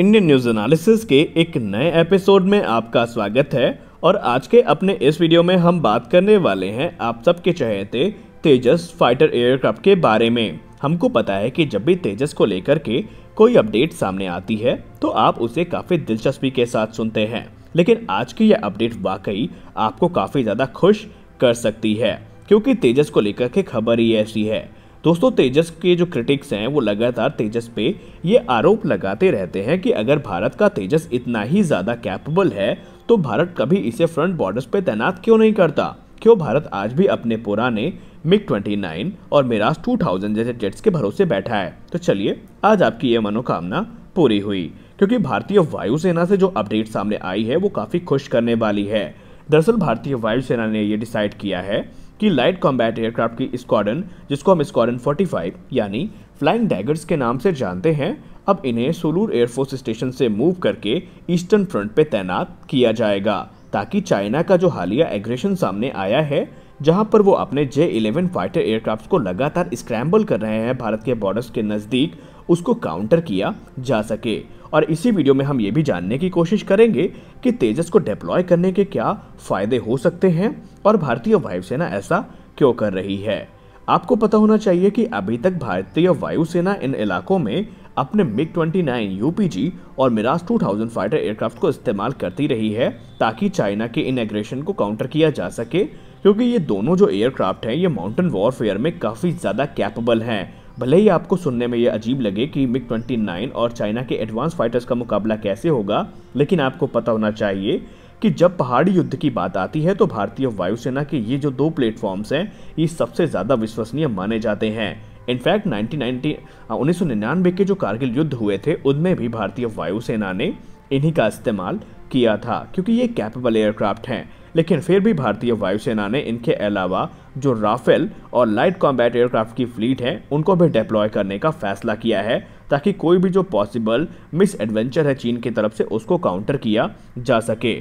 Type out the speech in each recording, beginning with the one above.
Indian news analysis के एक नए एपिसोड में आपका स्वागत है और आज के अपने इस वीडियो में हम बात करने वाले हैं आप सबके चहेते तेजस फाइटर एयरक्राफ्ट के बारे में हमको पता है कि जब भी तेजस को लेकर के कोई अपडेट सामने आती है तो आप उसे काफ़ी दिलचस्पी के साथ सुनते हैं लेकिन आज की यह अपडेट वाकई आपको काफ़ी ज़्यादा खुश कर सकती है क्योंकि तेजस को लेकर के खबर ही ऐसी है दोस्तों तेजस के जो क्रिटिक्स हैं वो लगातार तेजस पे ये आरोप लगाते रहते हैं कि अगर भारत का तेजस इतना ही ज़्यादा कैपेबल है तो भारत कभी इसे फ्रंट बॉर्डर्स पे तैनात क्यों नहीं करता क्यों भारत आज भी अपने पुराने मिग 29 और मिराज 2000 जैसे जेट्स के भरोसे बैठा है तो चलिए आज आपकी ये मनोकामना पूरी हुई क्योंकि भारतीय वायुसेना से जो अपडेट सामने आई है वो काफ़ी खुश करने वाली है दरअसल भारतीय वायुसेना ने ये डिसाइड किया है कि लाइट कॉम्बैट एयरक्राफ्ट की स्क्वाडन जिसको हम स्क्वाडन 45 यानी फ्लाइंग डैगर्स के नाम से जानते हैं अब इन्हें सोलूर एयरफोर्स स्टेशन से मूव करके ईस्टर्न फ्रंट पे तैनात किया जाएगा ताकि चाइना का जो हालिया एग्रेशन सामने आया है जहां पर वो अपने जे इलेवन फाइटर एयरक्राफ्ट को लगातार स्क्रैम्बल कर रहे हैं भारत के बॉर्डर्स के नज़दीक उसको काउंटर किया जा सके और इसी वीडियो में हम ये भी जानने की कोशिश करेंगे कि तेजस को डिप्लॉय करने के क्या फ़ायदे हो सकते हैं और भारतीय वायुसेना ऐसा क्यों कर रही है आपको पता होना चाहिए कि अभी तक भारतीय वायुसेना इन इलाकों में अपने मिग 29 यूपीजी और मिराज 2000 फाइटर एयरक्राफ्ट को इस्तेमाल करती रही है ताकि चाइना के इन एग्रेशन को काउंटर किया जा सके क्योंकि ये दोनों जो एयरक्राफ्ट हैं ये माउंटेन वॉरफेयर में काफ़ी ज़्यादा कैपेबल हैं भले ही आपको सुनने में यह अजीब लगे कि मिग 29 और चाइना के एडवांस फाइटर्स का मुकाबला कैसे होगा लेकिन आपको पता होना चाहिए कि जब पहाड़ी युद्ध की बात आती है तो भारतीय वायुसेना के ये जो दो प्लेटफॉर्म्स हैं ये सबसे ज़्यादा विश्वसनीय माने जाते हैं इनफैक्ट 1990 हाँ, उन्नीस के जो कारगिल युद्ध हुए थे उनमें भी भारतीय वायुसेना ने इन्हीं का इस्तेमाल किया था क्योंकि ये कैपेबल एयरक्राफ्ट हैं लेकिन फिर भी भारतीय वायुसेना ने इनके अलावा जो राफेल और लाइट कॉम्बैट एयरक्राफ्ट की फ्लीट है उनको भी डिप्लॉय करने का फैसला किया है ताकि कोई भी जो पॉसिबल मिस एडवेंचर है चीन की तरफ से उसको काउंटर किया जा सके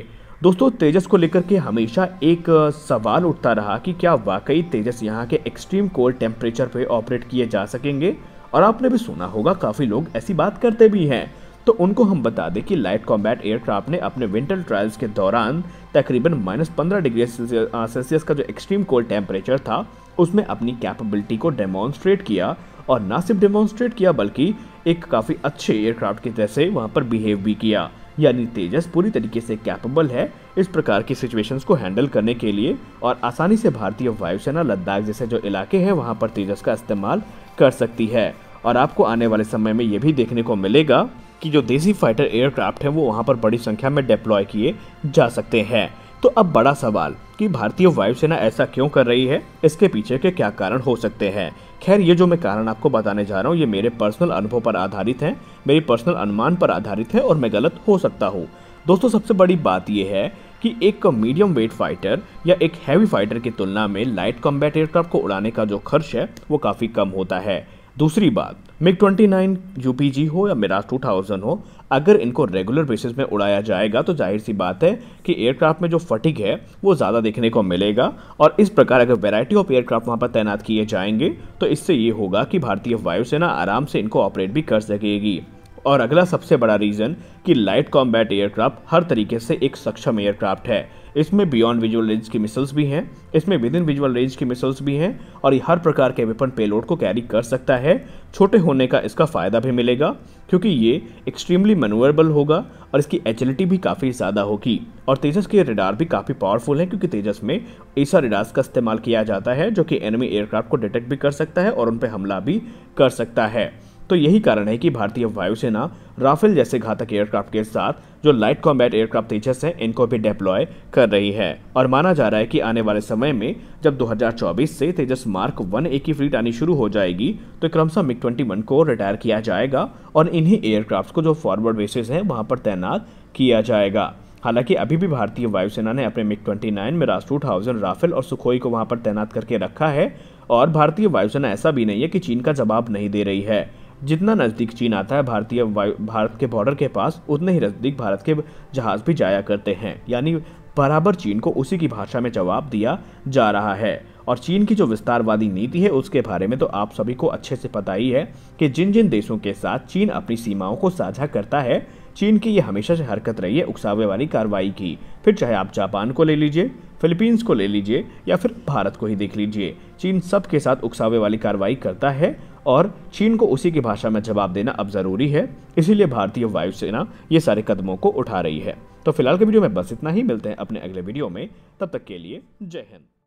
दोस्तों तेजस को लेकर के हमेशा एक सवाल उठता रहा कि क्या वाकई तेजस यहाँ के एक्सट्रीम कोल्ड टेम्परेचर पे ऑपरेट किए जा सकेंगे और आपने भी सुना होगा काफ़ी लोग ऐसी बात करते भी हैं तो उनको हम बता दें कि लाइट कॉम्बैट एयरक्राफ्ट ने अपने विंटर ट्रायल्स के दौरान तकरीबन माइनस पंद्रह डिग्री सेल्सियस का जो एक्सट्रीम कोल्ड टेम्परेचर था उसमें अपनी कैपेबिलिटी को डेमॉन्स्ट्रेट किया और ना सिर्फ डेमॉन्स्ट्रेट किया बल्कि एक काफ़ी अच्छे एयरक्राफ्ट की तरह से वहाँ पर बिहेव भी किया यानी तेजस पूरी तरीके से कैपेबल है इस प्रकार की सिचुएशंस को हैंडल करने के लिए और आसानी से भारतीय वायुसेना लद्दाख जैसे जो इलाके हैं वहाँ पर तेजस का इस्तेमाल कर सकती है और आपको आने वाले समय में ये भी देखने को मिलेगा कि जो देसी फाइटर एयरक्राफ्ट हैं वो वहाँ पर बड़ी संख्या में डिप्लॉय किए जा सकते हैं तो अब बड़ा सवाल कि भारतीय वायुसेना ऐसा क्यों कर रही है इसके पीछे के क्या कारण हो सकते हैं खैर ये जो मैं कारण आपको बताने जा रहा हूँ ये मेरे पर्सनल अनुभव पर आधारित है मेरी पर्सनल अनुमान पर आधारित है और मैं गलत हो सकता हूँ दोस्तों सबसे बड़ी बात यह है कि एक मीडियम वेट फाइटर या एक हैवी फाइटर की तुलना में लाइट कॉम्बैट एयरक्राफ्ट को उड़ाने का जो खर्च है वो काफ़ी कम होता है दूसरी बात मिग 29 यूपीजी हो या मिराज 2000 हो अगर इनको रेगुलर बेसिस में उड़ाया जाएगा तो जाहिर सी बात है कि एयरक्राफ्ट में जो फटिक है वो ज़्यादा देखने को मिलेगा और इस प्रकार अगर वैरायटी ऑफ एयरक्राफ्ट वहाँ पर तैनात किए जाएंगे तो इससे ये होगा कि भारतीय वायुसेना आराम से इनको ऑपरेट भी कर सकेगी और अगला सबसे बड़ा रीज़न कि लाइट कॉम्बैट एयरक्राफ्ट हर तरीके से एक सक्षम एयरक्राफ्ट है इसमें बियॉन्ड विजुअल रेंज की मिसल्स भी हैं इसमें विद इन विजुअल रेंज की मिसल्स भी हैं और ये हर प्रकार के वेपन पेलोड को कैरी कर सकता है छोटे होने का इसका फ़ायदा भी मिलेगा क्योंकि ये एक्सट्रीमली मनूवरेबल होगा और इसकी एजिलिटी भी काफ़ी ज़्यादा होगी और तेजस के रिडार भी काफ़ी पावरफुल हैं क्योंकि तेजस में ऐसा रिडार्स का इस्तेमाल किया जाता है जो कि एनिमी एयरक्राफ्ट को डिटेक्ट भी कर सकता है और उन पर हमला भी कर सकता है तो यही कारण है कि भारतीय वायुसेना राफेल जैसे घातक एयरक्राफ्ट के साथ जो लाइट कॉम्बैट एयरक्राफ्ट तेजस है इनको भी डिप्लॉय कर रही है और माना जा रहा है कि आने वाले समय में जब 2024 से तेजस मार्क वन ए की फ्लीट आनी शुरू हो जाएगी तो क्रमशः मिग ट्वेंटी वन को रिटायर किया जाएगा और इन्हीं एयरक्राफ्ट को जो फॉरवर्ड बेसिस है वहाँ पर तैनात किया जाएगा हालांकि अभी भी भारतीय वायुसेना ने अपने मिग 29 में रास टू थाउजेंड राफेल और सुखोई को वहां पर तैनात करके रखा है और भारतीय वायुसेना ऐसा भी नहीं है कि चीन का जवाब नहीं दे रही है जितना नज़दीक चीन आता है भारतीय भारत के बॉर्डर के पास उतने ही नज़दीक भारत के जहाज़ भी जाया करते हैं यानी बराबर चीन को उसी की भाषा में जवाब दिया जा रहा है और चीन की जो विस्तारवादी नीति है उसके बारे में तो आप सभी को अच्छे से पता ही है कि जिन जिन देशों के साथ चीन अपनी सीमाओं को साझा करता है चीन की ये हमेशा से हरकत रही है उकसावे वाली कार्रवाई की फिर चाहे आप जापान को ले लीजिए फिलीपींस को ले लीजिए या फिर भारत को ही देख लीजिए चीन सब के साथ उकसावे वाली कार्रवाई करता है और चीन को उसी की भाषा में जवाब देना अब ज़रूरी है इसीलिए भारतीय वायुसेना ये सारे कदमों को उठा रही है तो फिलहाल के वीडियो में बस इतना ही मिलते हैं अपने अगले वीडियो में तब तक के लिए जय हिंद